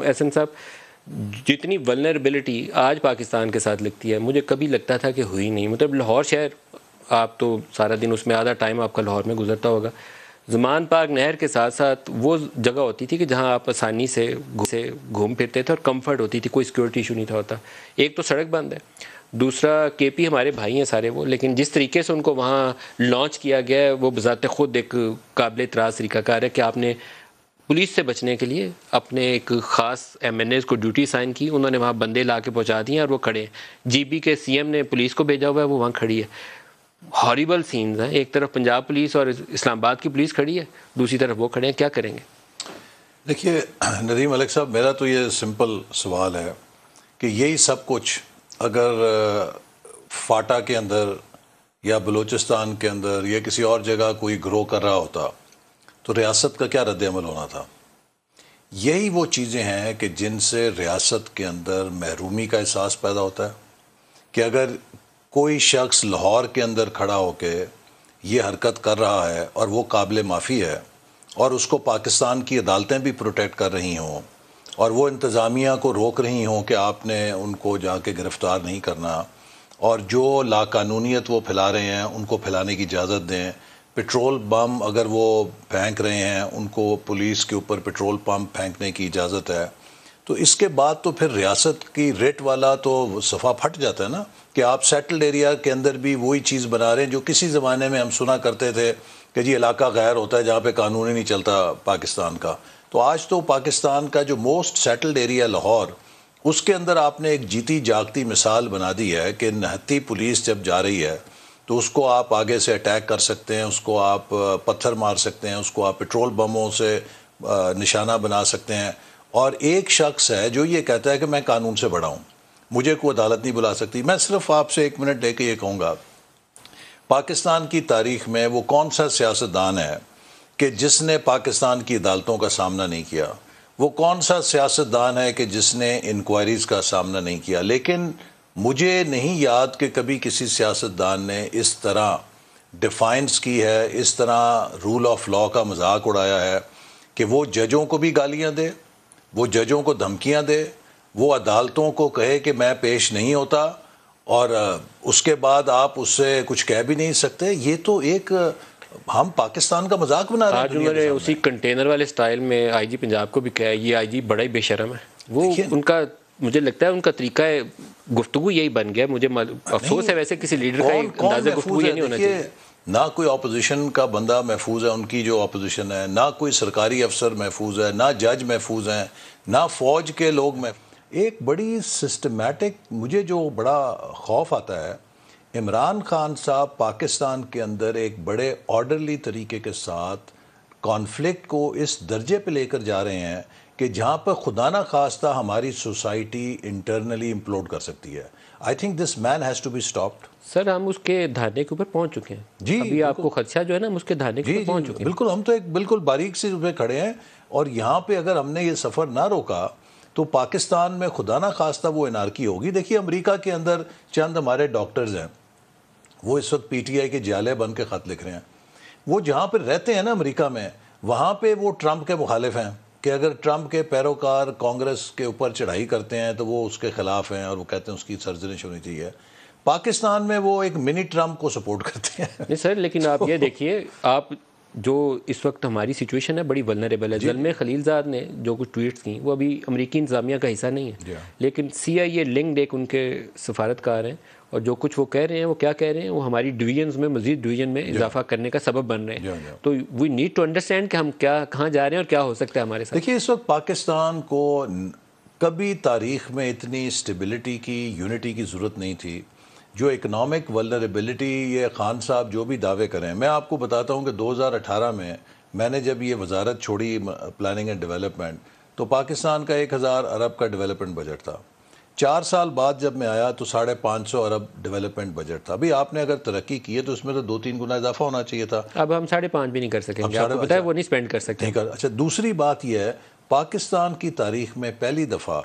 एहसन साहब जितनी वनरेबिलिटी आज पाकिस्तान के साथ लगती है मुझे कभी लगता था कि हुई नहीं मतलब लाहौर शहर आप तो सारा दिन उसमें आधा टाइम आपका लाहौर में गुजरता होगा जुमान पार्क नहर के साथ साथ वो जगह होती थी कि जहाँ आप आसानी से से घूम फिरते थे और कंफर्ट होती थी कोई सिक्योरिटी इशू नहीं था होता एक तो सड़क बंद है दूसरा के पी हमारे भाई हैं सारे वो लेकिन जिस तरीके से उनको वहाँ लॉन्च किया गया है वो बज़ाते खुद एक काबिल तराज तरीकाकार है कि आपने पुलिस से बचने के लिए अपने एक ख़ास एम को ड्यूटी साइन की उन्होंने वहाँ बंदे ला के पहुँचा दिए और वो खड़े हैं जीबी के सी ने पुलिस को भेजा हुआ है वो वहाँ खड़ी है हॉरीबल सीन्स हैं एक तरफ पंजाब पुलिस और इस्लामाबाद की पुलिस खड़ी है दूसरी तरफ वो खड़े हैं क्या करेंगे देखिए नदीम मलिक साहब मेरा तो ये सिंपल सवाल है कि यही सब कुछ अगर फाटा के अंदर या बलूचिस्तान के अंदर या किसी और जगह कोई ग्रो कर रहा होता तो रियासत का क्या रद्दमल होना था यही वो चीज़ें हैं कि जिनसे रियासत के अंदर महरूमी का एहसास पैदा होता है कि अगर कोई शख्स लाहौर के अंदर खड़ा होकर ये हरकत कर रहा है और वो काबिल माफ़ी है और उसको पाकिस्तान की अदालतें भी प्रोटेक्ट कर रही हों और वो इंतज़ामिया को रोक रही हों कि आपने उनको जाके गिरफ़्तार नहीं करना और जो लाकानूनीत वो फैला रहे हैं उनको फैलाने की इजाज़त दें पेट्रोल बम अगर वो फेंक रहे हैं उनको पुलिस के ऊपर पेट्रोल पम्प फेंकने की इजाज़त है तो इसके बाद तो फिर रियासत की रेट वाला तो सफ़ा फट जाता है ना कि आप सेटल्ड एरिया के अंदर भी वही चीज़ बना रहे हैं जो किसी ज़माने में हम सुना करते थे कि जी इलाका गैर होता है जहाँ पे कानून ही नहीं चलता पाकिस्तान का तो आज तो पाकिस्तान का जो मोस्ट सेटल्ड एरिया लाहौर उसके अंदर आपने एक जीती जागती मिसाल बना दी है कि नहती पुलिस जब जा रही है तो उसको आप आगे से अटैक कर सकते हैं उसको आप पत्थर मार सकते हैं उसको आप पेट्रोल बमों से निशाना बना सकते हैं और एक शख्स है जो ये कहता है कि मैं कानून से बड़ा हूँ मुझे कोई अदालत नहीं बुला सकती मैं सिर्फ आपसे एक मिनट लेके ये कहूँगा पाकिस्तान की तारीख में वो कौन सा सियासतदान है कि जिसने पाकिस्तान की अदालतों का सामना नहीं किया वो कौन सा सियासतदान है कि जिसने इंक्वायरीज़ का सामना नहीं किया लेकिन मुझे नहीं याद कि कभी किसी सियासतदान ने इस तरह डिफाइंस की है इस तरह रूल ऑफ लॉ का मजाक उड़ाया है कि वो जजों को भी गालियां दे वो जजों को धमकियां दे वो अदालतों को कहे कि मैं पेश नहीं होता और उसके बाद आप उससे कुछ कह भी नहीं सकते ये तो एक हम पाकिस्तान का मजाक बना रहे हैं आज उसी कंटेनर वाले स्टाइल में आईजी पंजाब को भी कहा ये आईजी बड़ा ही बेशरम है वो उनका मुझे लगता है उनका तरीका गुफ्तु यही बन गया मुझे अफसोस है वैसे किसी लीडर कौन, का अंदाजा गुफ्तु नहीं होना चाहिए ना कोई अपोजिशन का बंदा महफूज है उनकी जो अपोजिशन है ना कोई सरकारी अफसर महफूज है ना जज महफूज हैं ना फौज के लोग में एक बड़ी सिस्टमेटिक मुझे जो बड़ा खौफ आता है इमरान खान साहब पाकिस्तान के अंदर एक बड़े ऑर्डरली तरीके के साथ कॉन्फ्लिक्ट को इस दर्जे पे लेकर जा रहे हैं कि जहाँ पर खुदा ना खास्ता हमारी सोसाइटी इंटरनली इम्प्लोड कर सकती है I think this man has to be stopped sir हम उसके धाने के ऊपर पहुंच चुके हैं जी अभी आपको खदशा जो है ना हम उसके धाने के ऊपर पहुंच चुके हैं बिल्कुल हम तो एक बिल्कुल बारीक से उसमें खड़े हैं और यहाँ पे अगर हमने ये सफ़र ना रोका तो पाकिस्तान में खुदा ना खास्ता वो की होगी देखिए अमरीका के अंदर चंद हमारे डॉक्टर्स हैं वो इस वक्त आई के जाले बन के ख़त लिख रहे हैं वो जहाँ पर रहते हैं ना अमरीका में वहाँ पर वो ट्रंप के मुखालिफ हैं कि अगर ट्रंप के पैरोकार कांग्रेस के ऊपर चढ़ाई करते हैं तो वो उसके खिलाफ हैं और वो कहते हैं उसकी सर्जनिश होनी चाहिए पाकिस्तान में वो एक मिनी ट्रंप को सपोर्ट करते हैं नहीं सर लेकिन आप ये देखिए आप जो इस वक्त हमारी सिचुएशन है बड़ी वलनरेबल है जलमे खलीलजाद ने जो कुछ ट्वीट्स की वो अभी अमरीकी इंतजामिया का हिस्सा नहीं है लेकिन सी आई ए लिंकड एक उनके सफारतकार हैं और जो कुछ वो कह रहे हैं वो क्या कह रहे हैं वो हमारी डिवीजन में मजीद डिवीजन में इजाफा करने का सबब बन रहे हैं तो वी नीड टू अंडरस्टैंड कि हम क्या कहाँ जा रहे हैं और क्या हो सकता है हमारे साथ देखिए इस वक्त पाकिस्तान को कभी तारीख में इतनी स्टेबिलिटी की यूनिटी की ज़रूरत नहीं थी जो इकनॉमिक वलनरेबिलिटी ये खान साहब जो भी दावे करें मैं आपको बताता हूँ कि 2018 में मैंने जब ये वजारत छोड़ी प्लानिंग एंड डेवलपमेंट तो पाकिस्तान का एक हज़ार अरब का डेवलपमेंट बजट था चार साल बाद जब मैं आया तो साढ़े पाँच सौ अरब डेवलपमेंट बजट था अभी आपने अगर तरक्की की है तो उसमें तो दो तीन गुना इजाफा होना चाहिए था अब हम साढ़े पाँच भी नहीं कर सकते अच्छा, वो नहीं स्पेंड कर सकते नहीं कर अच्छा दूसरी बात यह है पाकिस्तान की तारीख में पहली दफ़ा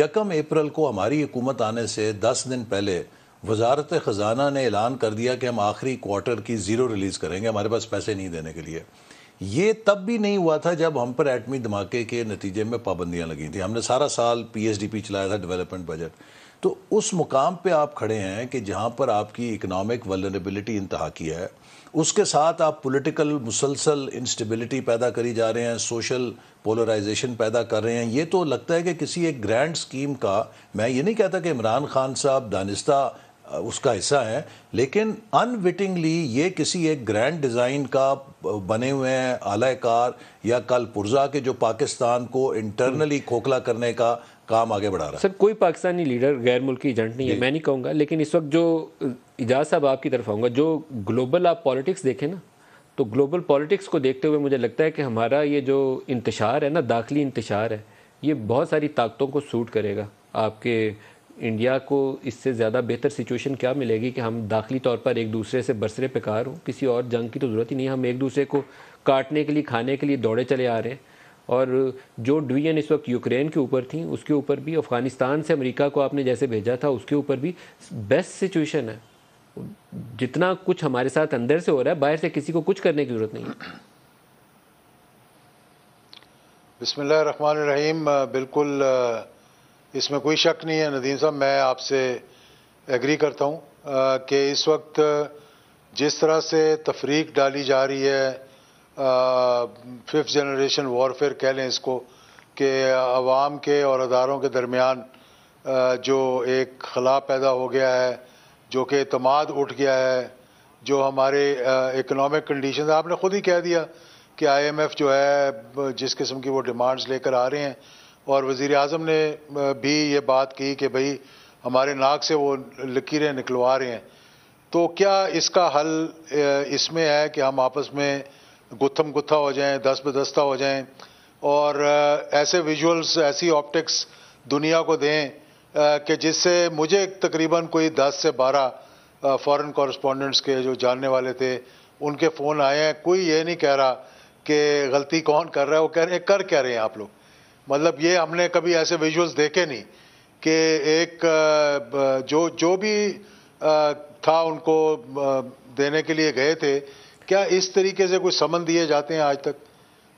यकम अप्रैल को हमारी हुकूमत आने से दस दिन पहले वजारत ख़जाना ने ऐलान कर दिया कि हम आखिरी क्वार्टर की ज़ीरो रिलीज़ करेंगे हमारे पास पैसे नहीं देने के लिए ये तब भी नहीं हुआ था जब हम पर एटमी धमाके के नतीजे में पाबंदियाँ लगी थी हमने सारा साल पी चलाया था डेवलपमेंट बजट तो उस मुकाम पे आप खड़े हैं कि जहाँ पर आपकी इकनॉमिक वलरेबिलिटी इंतहा की है उसके साथ आप पॉलिटिकल मुसलसल इंस्टेबिलिटी पैदा करी जा रहे हैं सोशल पोलराइजेशन पैदा कर रहे हैं ये तो लगता है कि किसी एक ग्रैंड स्कीम का मैं ये नहीं कहता कि इमरान खान साहब दानिस्ता उसका हिस्सा है लेकिन अनविटिंगली ये किसी एक ग्रैंड डिज़ाइन का बने हुए हैं आलाकार या कल पुर्जा के जो पाकिस्तान को इंटरनली हम्म। खोखला करने का काम आगे बढ़ा रहा है सर कोई पाकिस्तानी लीडर गैर मुल्की एजेंट नहीं है मैं नहीं कहूँगा लेकिन इस वक्त जो इजाज़ साहब आपकी तरफ आऊँगा जो ग्लोबल आप पॉलिटिक्स देखें ना तो ग्लोबल पॉलिटिक्स को देखते हुए मुझे लगता है कि हमारा ये जो इंतशार है ना दाखिली इंतशार है ये बहुत सारी ताकतों को सूट करेगा आपके इंडिया को इससे ज़्यादा बेहतर सिचुएशन क्या मिलेगी कि हम दाखिली तौर पर एक दूसरे से बसरे पेकार हों किसी और जंग की तो ज़रूरत ही नहीं हम एक दूसरे को काटने के लिए खाने के लिए दौड़े चले आ रहे हैं और जो डिवीजन इस वक्त यूक्रेन के ऊपर थी उसके ऊपर भी अफ़गानिस्तान से अमेरिका को आपने जैसे भेजा था उसके ऊपर भी बेस्ट सिचुएशन है जितना कुछ हमारे साथ अंदर से हो रहा है बाहर से किसी को कुछ करने की ज़रूरत नहीं है रहीम बिल्कुल इसमें कोई शक नहीं है नदीम साहब मैं आपसे एग्री करता हूँ कि इस वक्त जिस तरह से तफरीक डाली जा रही है फिफ्थ जनरेशन वॉरफेयर कह लें इसको कि आवाम के और अदारों के दरमियान जो एक खला पैदा हो गया है जो कि अतमाद उठ गया है जो हमारे इकोनॉमिक कंडीशन आपने ख़ुद ही कह दिया कि आईएमएफ जो है जिस किस्म की वो डिमांड्स लेकर आ रहे हैं और वज़ी अजम ने भी ये बात की कि भाई हमारे नाक से वो लकीरें निकलवा रहे हैं तो क्या इसका हल इसमें है कि हम आपस में गुत्थम गुत्था हो जाएं दस बदस्ता हो जाएं और ऐसे विजुअल्स ऐसी ऑप्टिक्स दुनिया को दें कि जिससे मुझे तकरीबन कोई दस से बारह फॉरेन कॉरस्पॉन्डेंट्स के जो जानने वाले थे उनके फ़ोन आए हैं कोई ये नहीं कह रहा कि गलती कौन कर रहा है वो कह रहे हैं कर क्या रहे हैं आप लोग मतलब ये हमने कभी ऐसे विजुअल्स देखे नहीं कि एक जो जो भी था उनको देने के लिए गए थे क्या इस तरीके से कोई समन दिए जाते हैं आज तक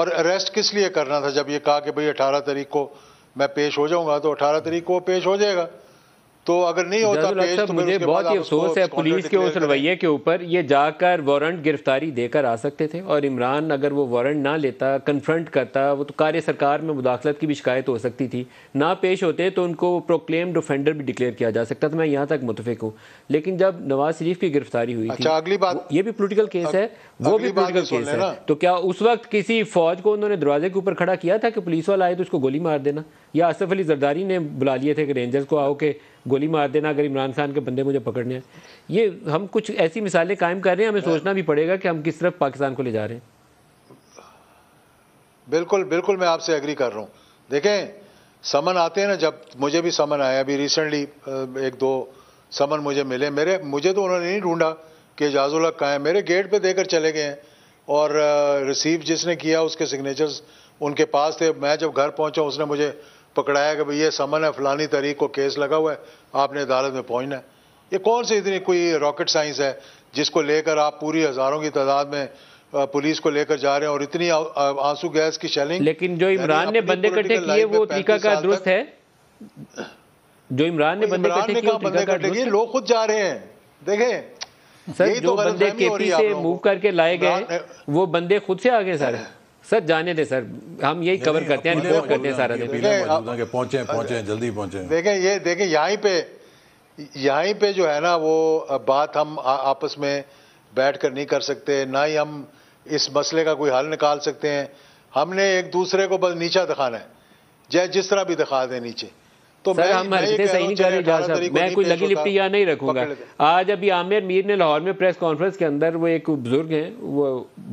और अरेस्ट किस लिए करना था जब ये कहा कि भाई अठारह तारीख को मैं पेश हो जाऊंगा तो अठारह तारीख को पेश हो जाएगा तो अगर नहीं होता तो मुझे बहुत ही अफसोस है पुलिस के उस रवैये के ऊपर ये जाकर वारंट गिरफ्तारी देकर आ सकते थे और इमरान अगर वो वारंट ना लेता कन्फ्रंट करता वो तो कार्य सरकार में मुदाखलत की भी शिकायत हो सकती थी ना पेश होते तो उनको प्रोक्लेम्ड डिफेंडर भी डिक्लेयर किया जा सकता था मैं यहाँ तक मुतफिक हूँ लेकिन जब नवाज शरीफ की गिरफ्तारी हुई थी अच्छा, अगली बात ये भी पोलिटिकल केस है वो भी पोलिटिकल केस है तो क्या उस वक्त किसी फौज को उन्होंने दरवाजे के ऊपर खड़ा किया था कि पुलिस वाला आए तो उसको गोली मार देना या आसफ अली जरदारी ने बुला लिए थे कि रेंजर्स को आओ के गोली मार देना अगर इमरान खान के बंदे मुझे पकड़ने हैं ये हम कुछ ऐसी मिसालें कायम कर रहे हैं हमें सोचना भी पड़ेगा कि हम किस तरफ पाकिस्तान को ले जा रहे हैं बिल्कुल बिल्कुल मैं आपसे एग्री कर रहा हूँ देखें समन आते हैं ना जब मुझे भी समन आया अभी रिसेंटली एक दो समन मुझे मिले मेरे मुझे तो उन्होंने नहीं ढूंढा कि एजाजुल्ला कहाँ है मेरे गेट पे देकर चले गए हैं और रिसीव जिसने किया उसके सिग्नेचर्स उनके पास थे मैं जब घर पहुंचा उसने मुझे पकड़ाया कि भाई ये समन है फलानी तारीख को केस लगा हुआ है आपने अदालत में पहुंचना है ये कौन सी इतनी कोई रॉकेट साइंस है जिसको लेकर आप पूरी हज़ारों की तादाद में पुलिस को लेकर जा रहे हैं और इतनी आंसू गैस की शैलिंग लेकिन जो इमरान ने बंदे कटे किए वो तरीका का दुरुस्त है जो इमरान ने बंदे कटे किए बंदे कटे किए लोग खुद जा रहे हैं देखें सर तो जो बंदे केपी से मूव करके लाए गए वो बंदे खुद से आ गए सर सर जाने दे सर हम यही कवर करते हैं रिपोर्ट करते हैं सारा दिन पहुंचे पहुंचे जल्दी पहुंचे देखें ये देखें यहीं पे यहीं पे जो है ना वो बात हम आपस में बैठ कर नहीं कर सकते ना ही हम इस मसले का कोई हल निकाल सकते हैं हमने एक दूसरे को बस नीचा दिखाना है जय जिस तरह भी दिखा दें नीचे तो सर हम हरकतें सही नहीं कर रहे जहाँ मैं कोई लगी लिपटी यहाँ नहीं रखूंगा आज अभी आमिर मीर ने लाहौर में प्रेस कॉन्फ्रेंस के अंदर वो एक बुजुर्ग हैं वो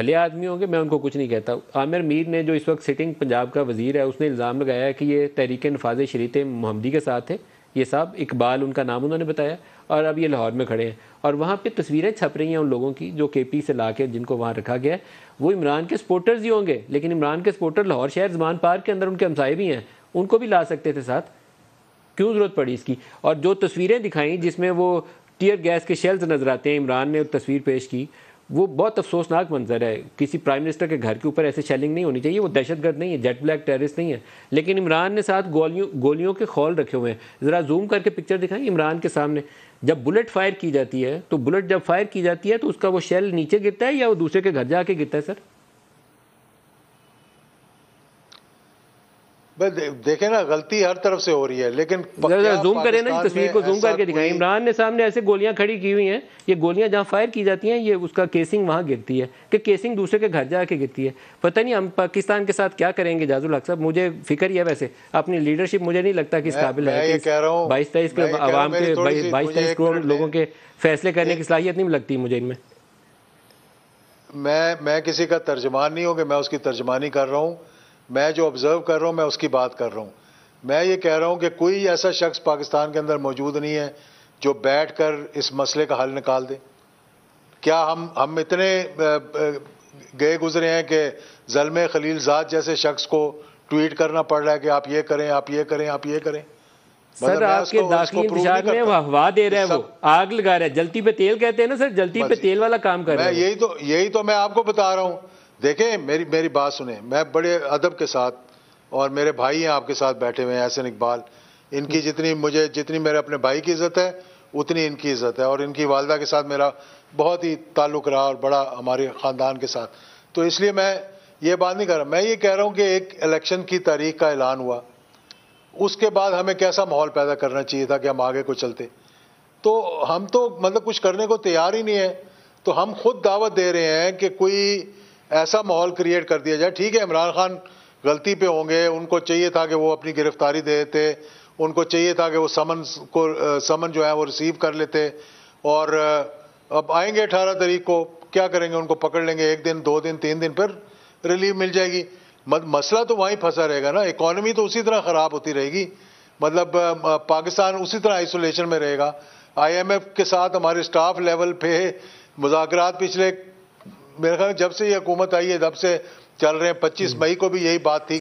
भले आदमी होंगे मैं उनको कुछ नहीं कहता आमिर मीर ने जो इस वक्त सिटिंग पंजाब का वजीर है उसने इल्ज़ाम लगाया कि ये तहरीक नफाज शरीत मोहम्मदी के साथ है ये साहब इकबाल उनका नाम उन्होंने बताया और अब ये लाहौर में खड़े हैं और वहाँ पर तस्वीरें छप रही हैं उन लोगों की जो के पी से ला के जिनको वहाँ रखा गया है वो इमरान के सपोर्टर्स ही होंगे लेकिन इमरान के सपोर्टर लाहौर शहर जमान पार्क के अंदर उनके हमसाए भी हैं उनको भी ला सकते थे साथ क्यों ज़रूरत पड़ी इसकी और जो तस्वीरें दिखाई जिसमें वो टीयर गैस के शेल्स नज़र आते हैं इमरान ने तस्वीर पेश की वो बहुत अफसोसनाक मंजर है किसी प्राइम मिनिस्टर के घर के ऊपर ऐसे शेलिंग नहीं होनी चाहिए वो दहशतगर्द नहीं है जेट ब्लैक टेररिस्ट नहीं है लेकिन इमरान ने साथ गोलियों गोलियों के खौल रखे हुए हैं ज़रा जूम करके पिक्चर दिखाएं इमरान के सामने जब बुलेट फायर की जाती है तो बुलेट जब फायर की जाती है तो उसका वो शेल नीचे गिरता है या वो दूसरे के घर जाके गिरता है सर देखे ना गलती हर तरफ से हो रही है लेकिन जूम करें ना तस्वीर को जूम करके दिखाएं इमरान ने सामने ऐसे गोलियां खड़ी की हुई हैं ये गोलियां जहां फायर की जाती हैं ये उसका केसिंग वहां गिरती है कि केसिंग दूसरे के घर जाके गिरती है पता नहीं हम पाकिस्तान के साथ क्या करेंगे जाजुल हक साहब मुझे फिक्र ही है वैसे अपनी लीडरशिप मुझे नहीं लगता किस काबिल है बाईस तेईस के आवाम के बाईस तेईस करोड़ लोगों के फैसले करने की सलाहियत नहीं लगती मुझे इनमें मैं मैं किसी का तर्जमान नहीं हूँ कि मैं उसकी तर्जमानी कर रहा हूँ मैं जो ऑब्ज़र्व कर रहा हूँ मैं उसकी बात कर रहा हूँ मैं ये कह रहा हूँ कि कोई ऐसा शख्स पाकिस्तान के अंदर मौजूद नहीं है जो बैठ कर इस मसले का हल निकाल दे क्या हम हम इतने गए गुजरे हैं कि जलम जाद जैसे शख्स को ट्वीट करना पड़ रहा है कि आप ये करें आप ये करें आप ये करें मतलब सर आपके इंतजार में हवा दे रहा है वो आग लगा रहा है जलती पे तेल कहते हैं ना सर जलती पे तेल वाला काम कर रहा है यही तो यही तो मैं आपको बता रहा हूँ देखें मेरी मेरी बात सुने मैं बड़े अदब के साथ और मेरे भाई हैं आपके साथ बैठे हुए हैं एहसन इकबाल इनकी हम्म। जितनी मुझे जितनी मेरे अपने भाई की इज्जत है उतनी इनकी इज्जत है और इनकी वालदा के साथ मेरा बहुत ही ताल्लुक रहा और बड़ा हमारे ख़ानदान के साथ तो इसलिए मैं ये बात नहीं कर रहा मैं ये कह रहा हूँ कि एक इलेक्शन की तारीख का ऐलान हुआ उसके बाद हमें कैसा माहौल पैदा करना चाहिए था कि हम आगे को चलते तो हम तो मतलब कुछ करने को तैयार ही नहीं है तो हम खुद दावत दे रहे हैं कि कोई ऐसा माहौल क्रिएट कर दिया जाए ठीक है इमरान खान गलती पे होंगे उनको चाहिए था कि वो अपनी गिरफ्तारी दे देते उनको चाहिए था कि वो समन को समन जो है वो रिसीव कर लेते और अब आएंगे अठारह तारीख को क्या करेंगे उनको पकड़ लेंगे एक दिन दो दिन तीन दिन पर रिलीव मिल जाएगी मसला तो वहीं फंसा रहेगा ना इकॉनमी तो उसी तरह ख़राब होती रहेगी मतलब पाकिस्तान उसी तरह आइसोलेशन में रहेगा आईएमएफ के साथ हमारे स्टाफ लेवल पे मुजाकर पिछले मेरे ख्याल जब से ये हुकूमत आई है तब से चल रहे हैं पच्चीस मई को भी यही बात थी